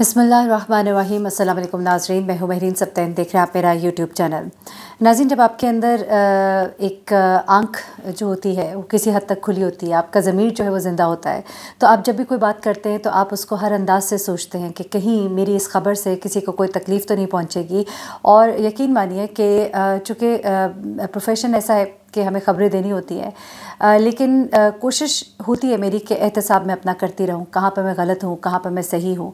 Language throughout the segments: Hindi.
बसमीम अल्लाम नाजरीन मैं हूँ महरीन सप्तैन देख रहे हैं आप मेरा यूट्यूब चैनल नाजीन जब आपके अंदर एक आंख जो होती है वो किसी हद तक खुली होती है आपका ज़मीर जो है वो ज़िंदा होता है तो आप जब भी कोई बात करते हैं तो आप उसको हर अंदाज से सोचते हैं कि कहीं मेरी इस ख़बर से किसी को कोई तकलीफ़ तो नहीं पहुँचेगी और यकीन मानिए कि चूँकि प्रोफेशन ऐसा है कि हमें खबरें देनी होती है आ, लेकिन आ, कोशिश होती है मेरी कि एहतसाब में अपना करती रहूँ कहाँ पर मैं गलत हूँ कहाँ पर मैं सही हूँ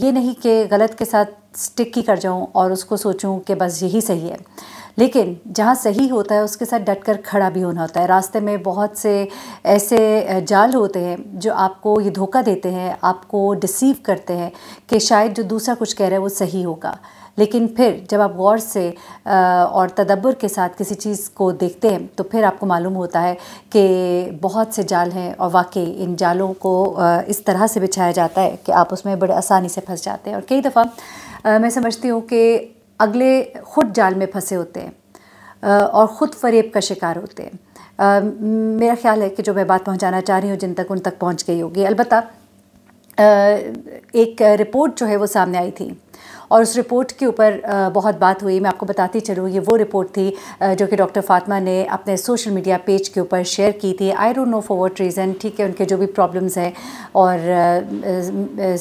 ये नहीं कि गलत के साथ स्टिक ही कर जाऊँ और उसको सोचूँ कि बस यही सही है लेकिन जहाँ सही होता है उसके साथ डट कर खड़ा भी होना होता है रास्ते में बहुत से ऐसे जाल होते हैं जो आपको ये धोखा देते हैं आपको डिसीव करते हैं कि शायद जो दूसरा कुछ कह रहा है वो सही होगा लेकिन फिर जब आप गौर से और तदब्बर के साथ किसी चीज़ को देखते हैं तो फिर आपको मालूम होता है कि बहुत से जाल हैं और वाकई इन जालों को इस तरह से बिछाया जाता है कि आप उसमें बड़े आसानी से फंस जाते हैं और कई दफ़ा मैं समझती हूँ कि अगले खुद जाल में फंसे होते हैं और ख़ुद फरेब का शिकार होते हैं मेरा ख्याल है कि जो मैं बात पहुँचाना चाह रही हूँ जिन तक उन तक पहुँच गई होगी अलबत्त एक रिपोर्ट जो है वो सामने आई थी और उस रिपोर्ट के ऊपर बहुत बात हुई मैं आपको बताती चलूँ ये वो रिपोर्ट थी जो कि डॉक्टर फातिमा ने अपने सोशल मीडिया पेज के ऊपर शेयर की थी I don't know for what reason ठीक है उनके जो भी प्रॉब्लम्स हैं और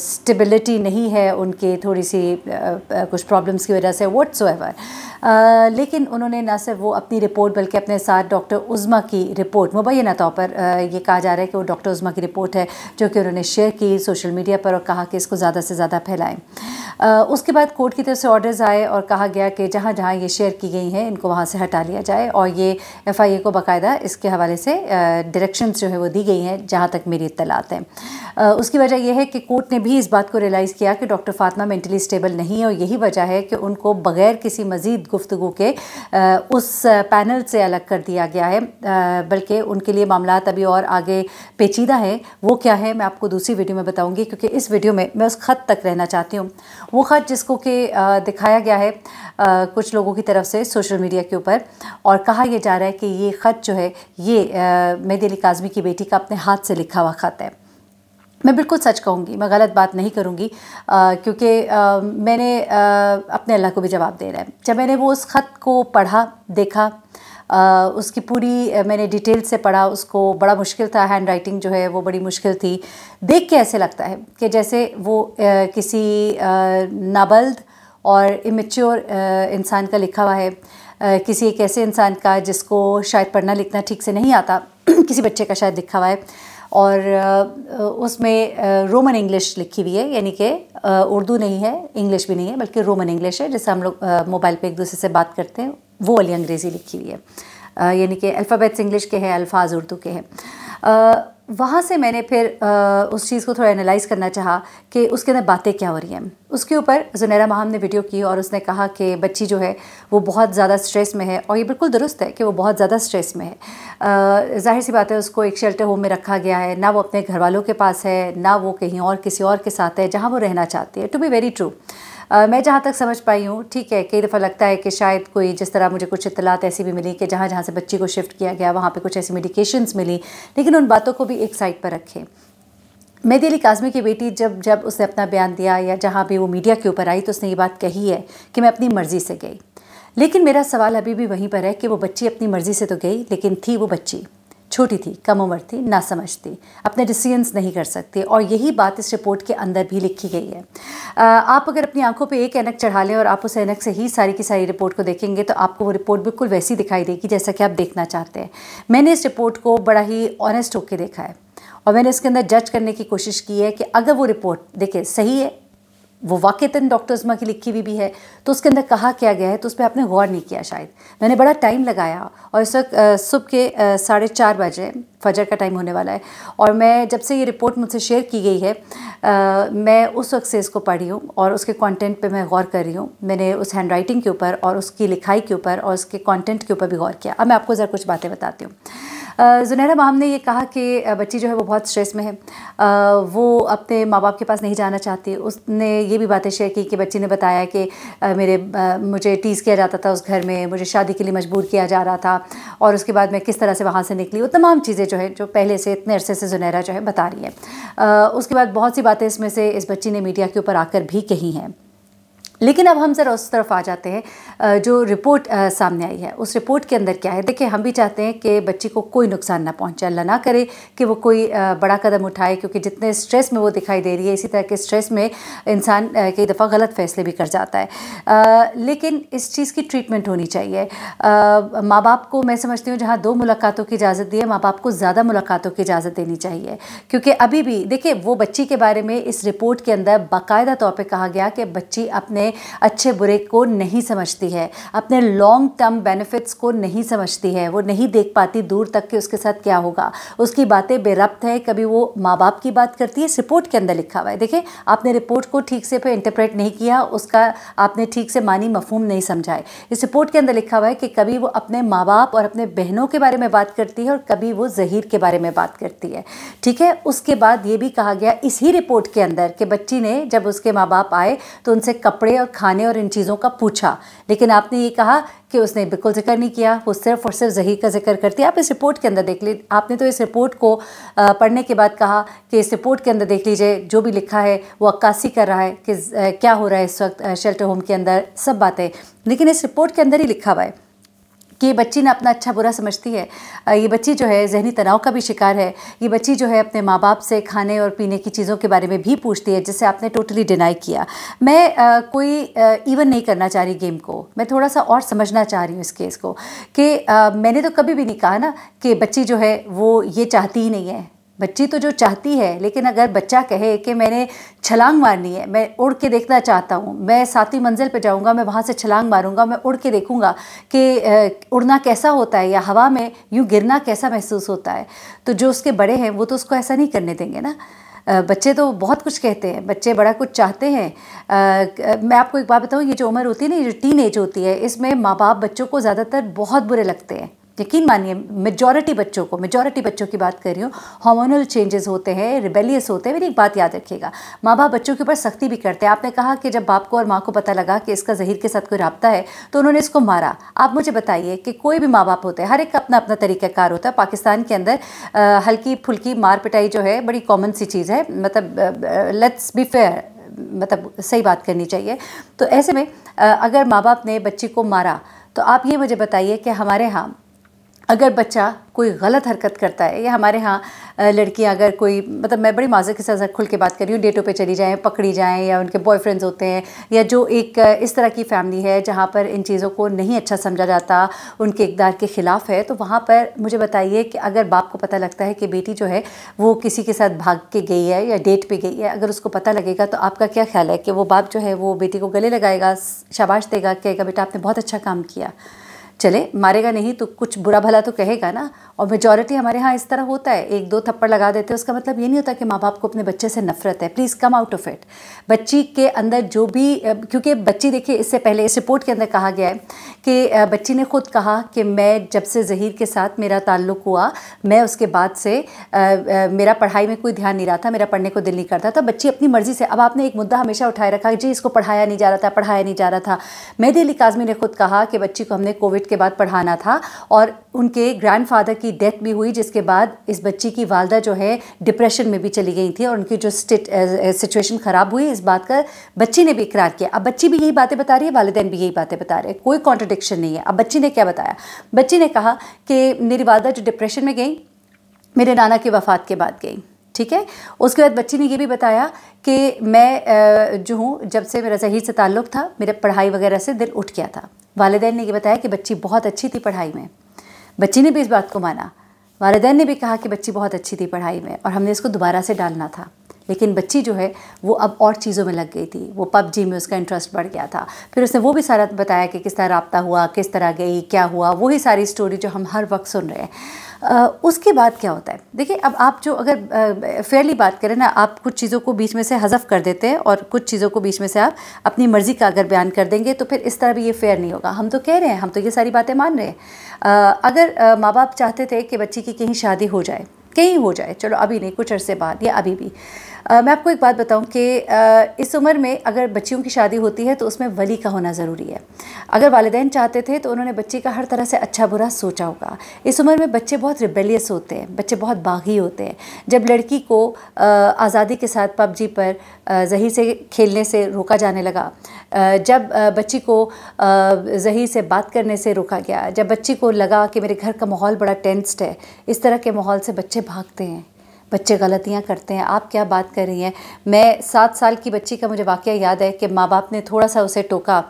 स्टेबिलिटी नहीं है उनके थोड़ी सी कुछ प्रॉब्लम्स की वजह से वट्स एवर लेकिन उन्होंने ना सिर्फ वो अपनी रिपोर्ट बल्कि अपने साथ डॉक्टर उज़मा की रिपोर्ट मुबैना तौर पर ये कहा जा रहा है कि वो डॉक्टर उज़मा की रिपोर्ट है जो कि उन्होंने शेयर की सोशल मीडिया पर और कहा कि इसको ज़्यादा से ज़्यादा फैलाएं उसके बाद कोर्ट की तरफ से ऑर्डर्स आए और कहा गया कि जहाँ जहाँ ये शेयर की गई हैं इनको वहाँ से हटा लिया जाए और ये एफ को बाकायदा इसके हवाले से डायरेक्शंस जो है वो दी गई हैं जहाँ तक मेरी इतलात हैं उसकी वजह यह है कि कोर्ट ने भी इस बात को रियलाइज़ किया कि डॉक्टर फातमा मेंटली स्टेबल नहीं है और यही वजह है कि उनको बग़ैर किसी मज़ीद गुफ्तु के उस पैनल से अलग कर दिया गया है बल्कि उनके लिए मामला अभी और आगे पेचीदा है वो क्या है मैं आपको दूसरी वीडियो में बताऊँगी क्योंकि इस वीडियो में मैं उस खत तक रहना चाहती हूँ वो ख़त जिसको कि दिखाया गया है कुछ लोगों की तरफ से सोशल मीडिया के ऊपर और कहा यह जा रहा है कि ये ख़त जो है ये मेहदी अली काजमी की बेटी का अपने हाथ से लिखा हुआ ख़त है मैं बिल्कुल सच कहूँगी मैं गलत बात नहीं करूँगी क्योंकि मैंने आ, अपने अल्लाह को भी जवाब दे रहा है जब मैंने वो उस ख़त को पढ़ा देखा उसकी पूरी मैंने डिटेल से पढ़ा उसको बड़ा मुश्किल था हैंड राइटिंग जो है वो बड़ी मुश्किल थी देख के ऐसे लगता है कि जैसे वो किसी नाबल्द और इमेच्योर इंसान का लिखा हुआ है किसी एक ऐसे इंसान का जिसको शायद पढ़ना लिखना ठीक से नहीं आता किसी बच्चे का शायद लिखा हुआ है और उसमें रोमन इंग्लिश लिखी हुई है यानी कि उर्दू नहीं है इंग्लिश भी नहीं है बल्कि रोमन इंग्लिश है जैसे हम लोग मोबाइल पे एक दूसरे से बात करते हैं वो वाली अंग्रेज़ी लिखी हुई है यानी कि अल्फ़ाबेट्स इंग्लिश के हैं अल्फाज उर्दू के हैं वहाँ से मैंने फिर आ, उस चीज़ को थोड़ा एनालाइज करना चाहा कि उसके अंदर बातें क्या हो रही हैं उसके ऊपर जुनैरा माहम ने वीडियो की और उसने कहा कि बच्ची जो है वो बहुत ज़्यादा स्ट्रेस में है और ये बिल्कुल दुरुस्त है कि वो बहुत ज़्यादा स्ट्रेस में है जाहिर सी बात है उसको एक शेल्टर होम में रखा गया है ना वो अपने घर वालों के पास है ना वो कहीं और किसी और के साथ है जहाँ वो रहना चाहती है टू बी वेरी ट्रू मैं जहाँ तक समझ पाई हूँ ठीक है कई दफ़ा लगता है कि शायद कोई जिस तरह मुझे कुछ इतलात ऐसी भी मिली कि जहाँ जहाँ से बच्ची को शिफ्ट किया गया वहाँ पर कुछ ऐसी मेडिकेशंस मिली लेकिन उन बातों को भी एक साइड पर रखें मेहदी अली काजमी की बेटी जब जब उसने अपना बयान दिया या जहाँ भी वो मीडिया के ऊपर आई तो उसने ये बात कही है कि मैं अपनी मर्ज़ी से गई लेकिन मेरा सवाल अभी भी वहीं पर है कि वो बच्ची अपनी मर्ज़ी से तो गई लेकिन थी वो बच्ची छोटी थी कम उम्र थी ना समझती अपने डिसीजंस नहीं कर सकती और यही बात इस रिपोर्ट के अंदर भी लिखी गई है आप अगर अपनी आंखों पे एक एनक चढ़ा लें और आप उस एनक से ही सारी की सारी रिपोर्ट को देखेंगे तो आपको वो रिपोर्ट बिल्कुल वैसी दिखाई देगी जैसा कि आप देखना चाहते हैं मैंने इस रिपोर्ट को बड़ा ही ऑनेस्ट होकर देखा है और मैंने इसके अंदर जज करने की कोशिश की है कि अगर वो रिपोर्ट देखिए सही है वो वाक़ता डॉक्टर्स माँ की लिखी हुई भी, भी है तो उसके अंदर कहा क्या गया है तो उस पर आपने गौर नहीं किया शायद मैंने बड़ा टाइम लगाया और इस वक्त सुबह के साढ़े चार बजे फजर का टाइम होने वाला है और मैं जब से ये रिपोर्ट मुझसे शेयर की गई है आ, मैं उस वक्त से इसको पढ़ी हूँ और उसके कंटेंट पे मैं गौर कर रही हूँ मैंने उस हैंड राइटिंग के ऊपर और उसकी लिखाई के ऊपर और उसके कॉन्टेंट के ऊपर भी गौर किया अब मैं आपको ज़रा कुछ बातें बताती हूँ जुनैरा माम ने ये कहा कि बच्ची जो है वो बहुत स्ट्रेस में है वो अपने माँ बाप के पास नहीं जाना चाहती उसने ये भी बातें शेयर की कि बच्ची ने बताया कि मेरे मुझे टीज़ किया जाता था उस घर में मुझे शादी के लिए मजबूर किया जा रहा था और उसके बाद मैं किस तरह से वहाँ से निकली वो तमाम चीज़ें जो है जो पहले से इतने अरसे से जुनैरा जो है बता रही है उसके बाद बहुत सी बातें इसमें से इस बच्ची ने मीडिया के ऊपर आकर भी कही हैं लेकिन अब हम ज़रा उस तरफ आ जाते हैं जो रिपोर्ट सामने आई है उस रिपोर्ट के अंदर क्या है देखिए हम भी चाहते हैं कि बच्ची को कोई नुकसान ना पहुंचे अल्लाह ना करे कि वो कोई बड़ा कदम उठाए क्योंकि जितने स्ट्रेस में वो दिखाई दे रही है इसी तरह के स्ट्रेस में इंसान कई दफ़ा गलत फैसले भी कर जाता है लेकिन इस चीज़ की ट्रीटमेंट होनी चाहिए माँ बाप को मैं समझती हूँ जहाँ दो मुलाकातों की इजाज़त दी है माँ बाप को ज़्यादा मुलाकातों की इजाज़त देनी चाहिए क्योंकि अभी भी देखिए वो बच्ची के बारे में इस रिपोर्ट के अंदर बाकायदा तौर पर कहा गया कि बच्ची अपने में अच्छे बुरे को नहीं समझती है अपने लॉन्ग टर्म बेनिफिट्स को नहीं समझती है वो नहीं देख पाती दूर तक कि उसके साथ क्या होगा उसकी बातें बेरब्त है कभी वो माँ बाप की बात करती है रिपोर्ट के अंदर लिखा हुआ है देखिए आपने रिपोर्ट को ठीक से फिर इंटरप्रेट नहीं किया उसका आपने ठीक से मानी मफहूम नहीं समझाए इस रिपोर्ट के अंदर लिखा हुआ है कि कभी वो अपने माँ बाप और अपने बहनों के बारे में बात करती है और कभी वो जहीर के बारे में बात करती है ठीक है उसके बाद ये भी कहा गया इसी रिपोर्ट के अंदर कि बच्ची ने जब उसके माँ बाप आए तो उनसे कपड़े और खाने और इन चीज़ों का पूछा लेकिन आपने ये कहा कि उसने बिल्कुल जिक्र नहीं किया वो सिर्फ और सिर्फ जही का जिक्र करती है आप इस रिपोर्ट के अंदर देख ली आपने तो इस रिपोर्ट को पढ़ने के बाद कहा कि इस रिपोर्ट के अंदर देख लीजिए जो भी लिखा है वो अक्कासी कर रहा है कि क्या हो रहा है इस वक्त शेल्टर होम के अंदर सब बातें लेकिन इस रिपोर्ट के अंदर ही लिखा हुआ है कि ये बच्ची ना अपना अच्छा बुरा समझती है ये बच्ची जो है जहनी तनाव का भी शिकार है ये बच्ची जो है अपने माँ बाप से खाने और पीने की चीज़ों के बारे में भी पूछती है जिसे आपने टोटली डिनाई किया मैं आ, कोई इवन नहीं करना चाह रही गेम को मैं थोड़ा सा और समझना चाह रही हूँ इस केस को कि मैंने तो कभी भी नहीं कहा ना कि बच्ची जो है वो ये चाहती ही नहीं है बच्ची तो जो चाहती है लेकिन अगर बच्चा कहे कि मैंने छलांग मारनी है मैं उड़ के देखना चाहता हूँ मैं सातवीं मंजिल पर जाऊँगा मैं वहाँ से छलांग मारूँगा मैं उड़ के देखूँगा कि उड़ना कैसा होता है या हवा में यूँ गिरना कैसा महसूस होता है तो जो उसके बड़े हैं वो तो उसको ऐसा नहीं करने देंगे ना बच्चे तो बहुत कुछ कहते हैं बच्चे बड़ा कुछ चाहते हैं आ, मैं आपको एक बात बताऊँ ये जो उम्र होती है ना ये जो टीन एज होती है इसमें माँ बाप बच्चों को ज़्यादातर बहुत बुरे लगते हैं यकीन मानिए मेजॉरिटी बच्चों को मेजॉरिटी बच्चों की बात कर रही हूँ हॉर्मोनल चेंजेस होते हैं रिबेलियस होते हैं मेरी एक बात याद रखिएगा माँ बाप बच्चों के ऊपर सख्ती भी करते हैं आपने कहा कि जब बाप को और माँ को पता लगा कि इसका जहीर के साथ कोई रबता है तो उन्होंने इसको मारा आप मुझे बताइए कि कोई भी माँ बाप होते हैं हर एक का अपना अपना तरीक़ाकार होता है पाकिस्तान के अंदर हल्की फुल्की मार पिटाई जो है बड़ी कॉमन सी चीज़ है मतलब लेट्स बी फेयर मतलब सही बात करनी चाहिए तो ऐसे में अगर माँ बाप ने बच्ची को मारा तो आप ये मुझे बताइए कि हमारे यहाँ अगर बच्चा कोई गलत हरकत करता है या हमारे यहाँ लड़कियाँ अगर कोई मतलब मैं बड़ी माजर के साथ खुल के बात कर रही हूँ डेटों पे चली जाएँ पकड़ी जाएँ या उनके बॉयफ्रेंड्स होते हैं या जो एक इस तरह की फैमिली है जहाँ पर इन चीज़ों को नहीं अच्छा समझा जाता उनके इकदार के ख़िलाफ़ है तो वहाँ पर मुझे बताइए कि अगर बाप को पता लगता है कि बेटी जो है वो किसी के साथ भाग के गई है या डेट पर गई है अगर उसको पता लगेगा तो आपका क्या ख्याल है कि वो बाप जो है वो बेटी को गले लगाएगा शाबाश देगा कहेगा बेटा आपने बहुत अच्छा काम किया चले मारेगा नहीं तो कुछ बुरा भला तो कहेगा ना और मेजॉरिटी हमारे यहाँ इस तरह होता है एक दो थप्पड़ लगा देते हैं उसका मतलब ये नहीं होता कि माँ बाप को अपने बच्चे से नफरत है please come out of it बच्ची के अंदर जो भी क्योंकि बच्ची देखिए इससे पहले इस रिपोर्ट के अंदर कहा गया है कि बच्ची ने खुद कहा कि मैं जब से जहीर के साथ मेरा ताल्लुक हुआ मैं उसके बाद से आ, आ, मेरा पढ़ाई में कोई ध्यान नहीं रहा था मेरा पढ़ने को दिल नहीं करता था बच्ची अपनी मर्ज़ी से अब आपने एक मुद्दा हमेशा उठाए रखा जी इसको पढ़ाया नहीं जा रहा था पढ़ाया नहीं जा रहा था मेहदी अली काजमी ने खुद कहा कि बच्ची को हमने कोविड के बाद पढ़ाना था और उनके ग्रैंडफादर की डेथ भी हुई जिसके बाद इस बच्ची की वालदा जो है डिप्रेशन में भी चली गई थी और उनकी जो सिचुएशन ख़राब हुई इस बात का बच्ची ने भी इकरार किया अब बच्ची भी यही बातें बता रही है वालदेन भी यही बातें बता रहे हैं कोई कॉन्ट्रडिक्शन नहीं है अब बच्ची ने क्या बताया बच्ची ने कहा कि मेरी वालदा जो डिप्रेशन में गई मेरे नाना की वफ़ात के बाद गई ठीक है उसके बाद बच्ची ने ये भी बताया कि मैं जो हूँ जब से मेरा जहीर से ताल्लुक़ था मेरे पढ़ाई वगैरह से दिल उठ गया था वालदेन ने यह बताया कि बच्ची बहुत अच्छी थी पढ़ाई में बच्ची ने भी इस बात को माना वालदेन ने भी कहा कि बच्ची बहुत अच्छी थी पढ़ाई में और हमने इसको दोबारा से डालना था लेकिन बच्ची जो है वो अब और चीज़ों में लग गई थी वो पबजी में उसका इंटरेस्ट बढ़ गया था फिर उसने वो भी सारा बताया कि किस तरह रबता हुआ किस तरह गई क्या हुआ वही सारी स्टोरी जो हम हर वक्त सुन रहे हैं उसके बाद क्या होता है देखिए अब आप जो अगर फेयरली बात करें ना आप कुछ चीज़ों को बीच में से हजफ कर देते हैं और कुछ चीज़ों को बीच में से आप अपनी मर्ज़ी का अगर बयान कर देंगे तो फिर इस तरह भी ये फेयर नहीं होगा हम तो कह रहे हैं हम तो ये सारी बातें मान रहे हैं अगर माँ बाप चाहते थे कि बच्ची की कहीं शादी हो जाए कहीं हो जाए चलो अभी नहीं कुछ अरसे बाद या अभी भी आ, मैं आपको एक बात बताऊं कि इस उम्र में अगर बच्चियों की शादी होती है तो उसमें वली का होना ज़रूरी है अगर वालदेन चाहते थे तो उन्होंने बच्चे का हर तरह से अच्छा बुरा सोचा होगा इस उम्र में बच्चे बहुत रिबेलियस होते हैं बच्चे बहुत बागी होते हैं जब लड़की को आज़ादी के साथ पबजी पर जही से खेलने से रोका जाने लगा जब बच्ची को जही से बात करने से रोका गया जब बच्ची को लगा कि मेरे घर का माहौल बड़ा टेंस्ड है इस तरह के माहौल से बच्चे भागते हैं बच्चे गलतियाँ करते हैं आप क्या बात कर रही हैं मैं सात साल की बच्ची का मुझे वाक़ याद है कि माँ बाप ने थोड़ा सा उसे टोका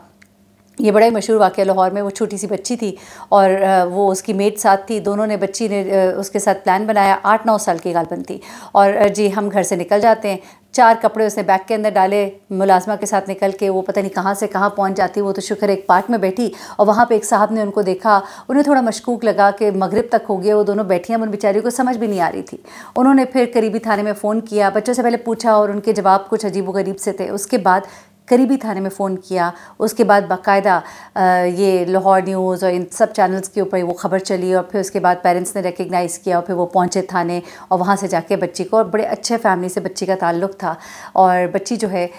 ये बड़ा ही मशहूर वाक़ लाहौर में वो छोटी सी बच्ची थी और वो उसकी मेट साथ थी दोनों ने बच्ची ने उसके साथ प्लान बनाया आठ नौ साल की गालबन थी और जी हम घर से निकल जाते हैं चार कपड़े उसने बैग के अंदर डाले मुलाजमा के साथ निकल के वो पता नहीं कहाँ से कहाँ पहुँच जाती वो तो शुक्र एक पार्क में बैठी और वहाँ पे एक साहब ने उनको देखा उन्हें थोड़ा मशकूक लगा कि मगरब तक हो गया वो दोनों बैठी हैं उन बेचारी को समझ भी नहीं आ रही थी उन्होंने फिर करीबी थाने में फ़ोन किया बच्चों से पहले पूछा और उनके जवाब कुछ अजीब व गरीब से थे उसके बाद करीबी थाने में फ़ोन किया उसके बाद बाकायदा ये लाहौर न्यूज़ और इन सब चैनल्स के ऊपर वो ख़बर चली और फिर उसके बाद पेरेंट्स ने रिकगनाइज़ किया और फिर वो पहुँचे थाने और वहाँ से जाके बच्ची को और बड़े अच्छे फैमिली से बच्ची का ताल्लुक था और बच्ची जो है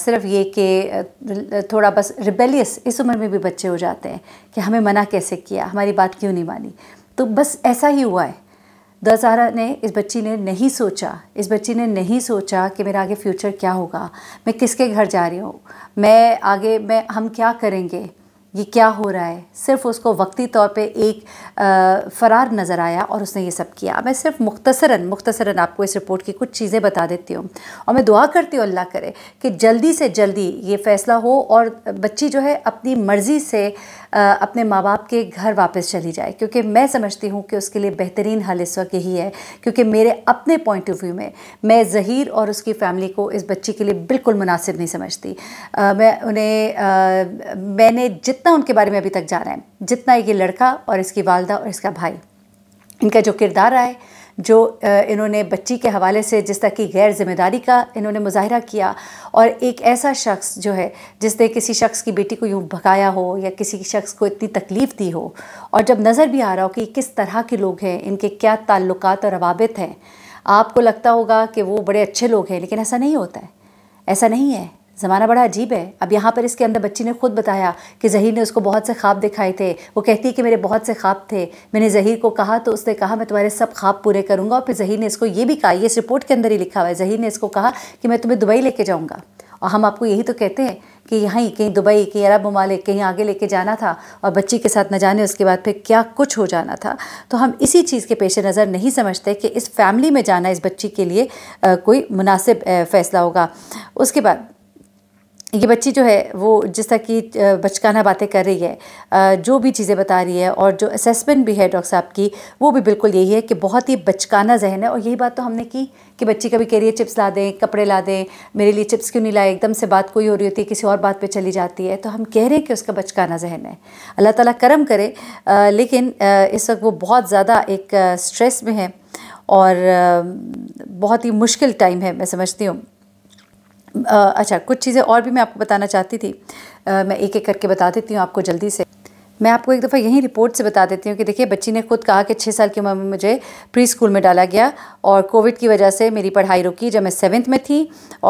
सिर्फ ये कि थोड़ा बस रिबेलियस इस उम्र में भी बच्चे हो जाते हैं कि हमें मना कैसे किया हमारी बात क्यों नहीं मानी तो बस ऐसा ही हुआ है दसारा ने इस बच्ची ने नहीं सोचा इस बच्ची ने नहीं सोचा कि मेरा आगे फ्यूचर क्या होगा मैं किसके घर जा रही हूँ मैं आगे मैं हम क्या करेंगे ये क्या हो रहा है सिर्फ उसको वक्ती तौर पे एक आ, फ़रार नज़र आया और उसने ये सब किया मैं सिर्फ मुख्तसरन मुख्तसरन आपको इस रिपोर्ट की कुछ चीज़ें बता देती हूँ और मैं दुआ करती हूँ अल्लाह करे कि जल्दी से जल्दी ये फ़ैसला हो और बच्ची जो है अपनी मर्ज़ी से अपने माँ बाप के घर वापस चली जाए क्योंकि मैं समझती हूँ कि उसके लिए बेहतरीन हल इस वक्त यही है क्योंकि मेरे अपने पॉइंट ऑफ व्यू में मैं जहीर और उसकी फ़ैमिली को इस बच्ची के लिए बिल्कुल मुनासिब नहीं समझती आ, मैं उन्हें आ, मैंने जितना उनके बारे में अभी तक जाना है जितना ये लड़का और इसकी वालदा और इसका भाई इनका जो किरदार आए जो इन्होंने बच्ची के हवाले से जिस तरह की गैर जिम्मेदारी का इन्होंने मुजाहरा किया और एक ऐसा शख्स जो है जिसने किसी शख्स की बेटी को यूँ भगाया हो या किसी शख्स को इतनी तकलीफ़ दी हो और जब नज़र भी आ रहा हो कि किस तरह के लोग हैं इनके क्या ताल्लुक और रवाबित हैं आपको लगता होगा कि वो बड़े अच्छे लोग हैं लेकिन ऐसा नहीं होता है ऐसा नहीं है ज़माना बड़ा अजीब है अब यहाँ पर इसके अंदर बच्ची ने खुद बताया कि जहीर ने उसको बहुत से ख्वाब दिखाए थे वो कहती कि मेरे बहुत से ख्वाब थे मैंने जहीर को कहा तो उसने कहा मैं तुम्हारे सब ख्वाब पूरे करूँगा और फिर जहीर ने इसको ये भी कहा ये इस रिपोर्ट के अंदर ही लिखा हुआ है जहीर ने इसको कहा कि मैं तुम्हें दुबई लेके जाऊँगा और हम आपको यही तो कहते हैं कि यहाँ ही कहीं दुबई कहीं अरब ममालिक कहीं आगे लेके जाना था और बच्ची के साथ न जाने उसके बाद फिर क्या कुछ हो जाना था तो हम इसी चीज़ के पेश नज़र नहीं समझते कि इस फैमिली में जाना इस बच्ची के लिए आ, कोई मुनासिब फैसला होगा उसके बाद ये बच्ची जो है वो जिस तरह की बचकाना बातें कर रही है जो भी चीज़ें बता रही है और जो असेसमेंट भी है डॉक्टर साहब की वो भी बिल्कुल यही है कि बहुत ही बचकाना जहन है और यही बात तो हमने की कि बच्ची कभी कह रही है चिप्स ला दें कपड़े ला दें मेरे लिए चिप्स क्यों नहीं लाए एकदम से बात कोई हो रही होती है किसी और बात पर चली जाती है तो हम कह रहे हैं कि उसका बचकाना जहन है अल्लाह ताली करम करे लेकिन इस वक्त वो बहुत ज़्यादा एक स्ट्रेस में है और बहुत ही मुश्किल टाइम है मैं समझती हूँ अच्छा कुछ चीज़ें और भी मैं आपको बताना चाहती थी मैं एक एक करके बता देती हूँ आपको जल्दी से मैं आपको एक दफ़ा यहीं रिपोर्ट से बता देती हूँ कि देखिए बच्ची ने खुद कहा कि छः साल की उम्र में मुझे प्री स्कूल में डाला गया और कोविड की वजह से मेरी पढ़ाई रुकी जब मैं सेवन्थ में थी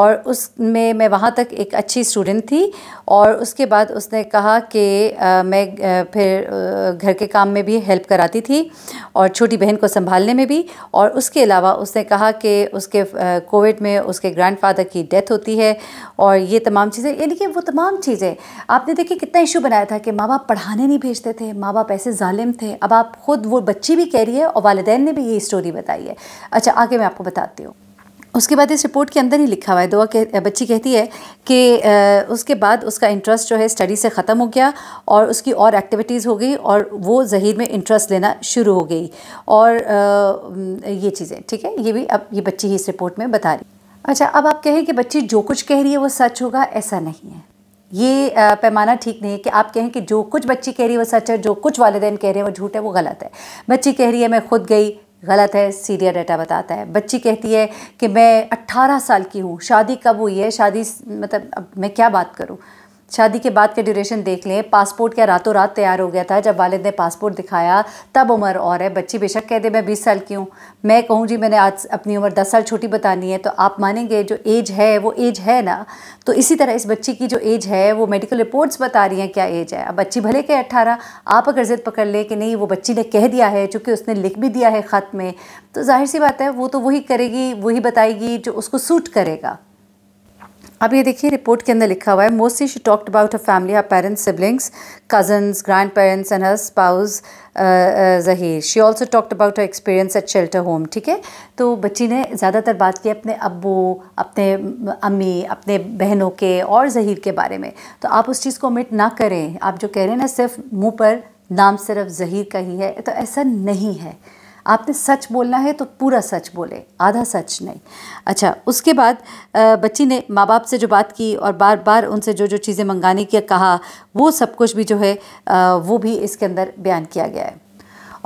और उसमें मैं वहाँ तक एक अच्छी स्टूडेंट थी और उसके बाद उसने कहा कि मैं फिर घर के काम में भी हेल्प कराती थी और छोटी बहन को संभालने में भी और उसके अलावा उसने कहा कि उसके कोविड में उसके ग्रैंड की डेथ होती है और ये तमाम चीज़ें यानी कि वो तमाम चीज़ें आपने देखिए कितना इशू बनाया था कि माँ बाप पढ़ाने नहीं नहीं भेजते थे माँ बाप ऐसे ालिम थे अब आप ख़ुद वो बच्ची भी कह रही है और वालदे ने भी ये स्टोरी बताई है अच्छा आगे मैं आपको बताती हूँ उसके बाद इस रिपोर्ट के अंदर ही लिखा हुआ है दुआ कह बच्ची कहती है कि उसके बाद उसका इंटरेस्ट जो है स्टडी से ख़त्म हो गया और उसकी और एक्टिविटीज़ हो गई और वो जहीर में इंटरेस्ट लेना शुरू हो गई और ये चीज़ें ठीक है ये भी अब ये बच्ची ही इस रिपोर्ट में बता रही अच्छा अब आप कहें कि बच्ची जो कुछ कह रही है वो सच होगा ऐसा नहीं है ये पैमाना ठीक नहीं है कि आप कहें कि जो कुछ बच्ची कह रही है वो सच है जो कुछ वालदेन कह रहे हैं वो झूठ है वो गलत है बच्ची कह रही है मैं खुद गई गलत है सीरिया डाटा बताता है बच्ची कहती है कि मैं 18 साल की हूँ शादी कब हुई है शादी मतलब अब मैं क्या बात करूँ शादी के बाद का ड्यूरेशन देख लें पासपोर्ट क्या रातों रात तैयार हो गया था जब वालिद ने पासपोर्ट दिखाया तब उम्र और है बच्ची बेशक कह दे मैं बीस साल की हूँ मैं कहूँ जी मैंने आज अपनी उम्र दस साल छोटी बतानी है तो आप मानेंगे जो एज है वो एज है ना तो इसी तरह इस बच्ची की जो एज है वो मेडिकल रिपोर्ट्स बता रही हैं क्या एज है अब बच्ची भले के अट्ठारह आप अगर जिद पकड़ लें कि नहीं वो बच्ची ने कह दिया है चूँकि उसने लिख भी दिया है ख़त में तो जाहिर सी बात है वो तो वही करेगी वही बताएगी जो उसको सूट करेगा अब ये देखिए रिपोर्ट के अंदर लिखा हुआ है mostly she talked about her family her parents siblings cousins grandparents and her spouse Zaheer she also talked about her experience at shelter home ठीक है तो बच्ची ने ज़्यादातर बात की अपने अबू अपने अम्मी अपने बहनों के और जहीर के बारे में तो आप उस चीज़ को ओमिट ना करें आप जो कह रहे हैं ना सिर्फ मुँह पर नाम सिर्फ जहीर का ही है तो ऐसा नहीं है आपने सच बोलना है तो पूरा सच बोले आधा सच नहीं अच्छा उसके बाद बच्ची ने माँ बाप से जो बात की और बार बार उनसे जो जो चीज़ें मंगाने की कहा वो सब कुछ भी जो है वो भी इसके अंदर बयान किया गया है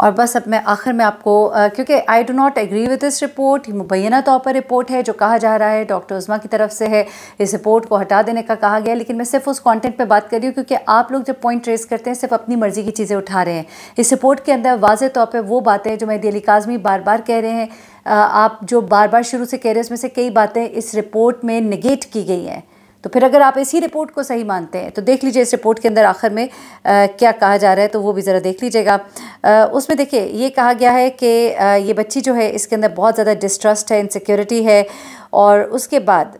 और बस अब मैं आखिर में आपको क्योंकि I do not agree with this report मुबैना तौर पर रिपोर्ट है जो कहा जा रहा है डॉक्टर उज़मा की तरफ से है इस रिपोर्ट को हटा देने का कहा गया लेकिन मैं सिर्फ उस कॉन्टेंट पर बात कर रही हूँ क्योंकि आप लोग जब पॉइंट रेस करते हैं सिर्फ अपनी मर्ज़ी की चीज़ें उठा रहे हैं इस रिपोर्ट के अंदर वाज तौर पर वो बातें जो मैं दिली काजमी बार बार कह रहे हैं आप जो बार बार शुरू से कह रहे हैं उसमें से कई बातें इस रिपोर्ट में निगेट की गई हैं तो फिर अगर आप इसी रिपोर्ट को सही मानते हैं तो देख लीजिए इस रिपोर्ट के अंदर आखिर में आ, क्या कहा जा रहा है तो वो भी ज़रा देख लीजिएगा उसमें देखिए ये कहा गया है कि ये बच्ची जो है इसके अंदर बहुत ज़्यादा डिस्ट्रस्ट है इनसिक्योरिटी है और उसके बाद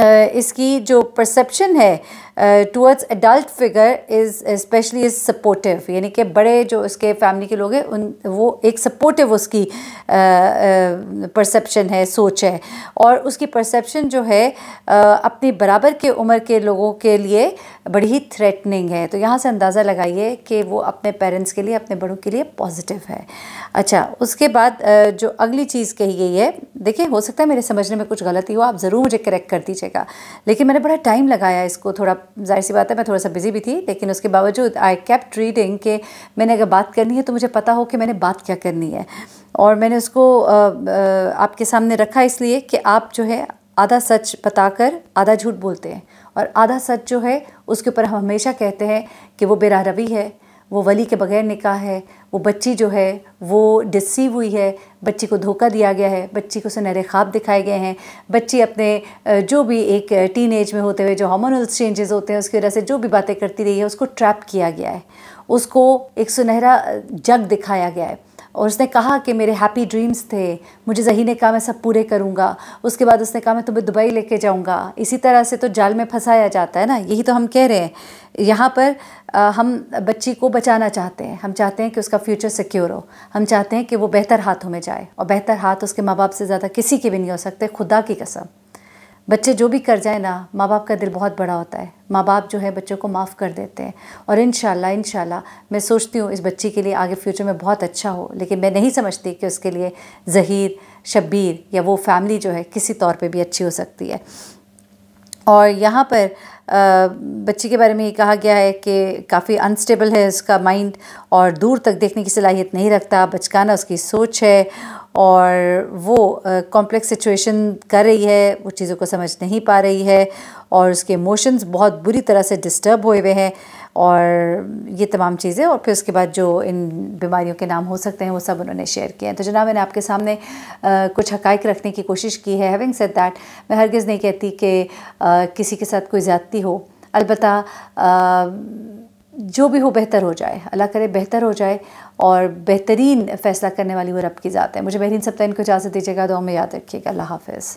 इसकी जो परसेप्शन है towards adult figure is specially is supportive यानी कि बड़े जो उसके फैमिली के लोग हैं उन वो एक सपोर्टिव उसकी परसेप्शन uh, uh, है सोच है और उसकी परसेप्शन जो है uh, अपनी बराबर के उम्र के लोगों के लिए बड़ी ही थ्रेटनिंग है तो यहाँ से अंदाज़ा लगाइए कि वो अपने पेरेंट्स के लिए अपने बड़ों के लिए पॉजिटिव है अच्छा उसके बाद जो अगली चीज़ कही गई है देखिए हो सकता है मेरे समझने में कुछ गलती हो आप ज़रूर मुझे करेक्ट कर दीजिएगा लेकिन मैंने बड़ा टाइम लगाया इसको थोड़ा जाहिर सी बात है मैं थोड़ा सा बिजी भी थी लेकिन उसके बावजूद आई कैप्ट रीडिंग कि मैंने अगर बात करनी है तो मुझे पता हो कि मैंने बात क्या करनी है और मैंने उसको आ, आ, आपके सामने रखा इसलिए कि आप जो है आधा सच बताकर आधा झूठ बोलते हैं और आधा सच जो है उसके ऊपर हम हमेशा कहते हैं कि वो रवि है वो वली के बगैर निकाह है वो बच्ची जो है वो डिसीव हुई है बच्ची को धोखा दिया गया है बच्ची को सुनहरे ख्वाब दिखाए गए हैं बच्ची अपने जो भी एक टीन एज में होते हुए जो हार्मोनल चेंजेस होते हैं उसकी वजह से जो भी बातें करती रही है उसको ट्रैप किया गया है उसको एक सुनहरा जग दिखाया गया है और उसने कहा कि मेरे हैप्पी ड्रीम्स थे मुझे जही ने कहा मैं सब पूरे करूँगा उसके बाद उसने कहा मैं तुम्हें दुबई लेके जाऊँगा इसी तरह से तो जाल में फंसाया जाता है ना यही तो हम कह रहे हैं यहाँ पर आ, हम बच्ची को बचाना चाहते हैं हम चाहते हैं कि उसका फ्यूचर सिक्योर हो हम चाहते हैं कि वो बेहतर हाथों में जाए और बेहतर हाथ उसके माँ बाप से ज़्यादा किसी के भी नहीं हो सकते खुदा की कसम बच्चे जो भी कर जाए ना माँ बाप का दिल बहुत बड़ा होता है माँ बाप जो है बच्चों को माफ़ कर देते हैं और इन शाला मैं सोचती हूँ इस बच्ची के लिए आगे फ्यूचर में बहुत अच्छा हो लेकिन मैं नहीं समझती कि उसके लिए जहीर शब्बीर या वो फैमिली जो है किसी तौर पे भी अच्छी हो सकती है और यहाँ पर बच्ची के बारे में ये कहा गया है कि काफ़ी अनस्टेबल है उसका माइंड और दूर तक देखने की सलाहियत नहीं रखता बचकाना उसकी सोच है और वो कॉम्प्लेक्स सिचुएशन कर रही है वो चीज़ों को समझ नहीं पा रही है और उसके इमोशंस बहुत बुरी तरह से डिस्टर्ब हुए हुए हैं और ये तमाम चीज़ें और फिर उसके बाद जो इन बीमारियों के नाम हो सकते हैं वो सब उन्होंने शेयर किए हैं तो जनाब मैंने आपके सामने आ, कुछ हकाइक रखने की कोशिश की है हैविंग सेड दैट मैं हरगिज़ नहीं कहती कि आ, किसी के साथ कोई ज़्यादती हो अलबत् जो भी हो बेहतर हो जाए अल्लाह करे बेहतर हो जाए और बेहतरीन फ़ैसला करने वाली वो रब की ज़ात है मुझे बेहतरीन सप्ताह इनको इजाज़त दीजिएगा दो में याद रखिएगा अल्लाह हाफिज़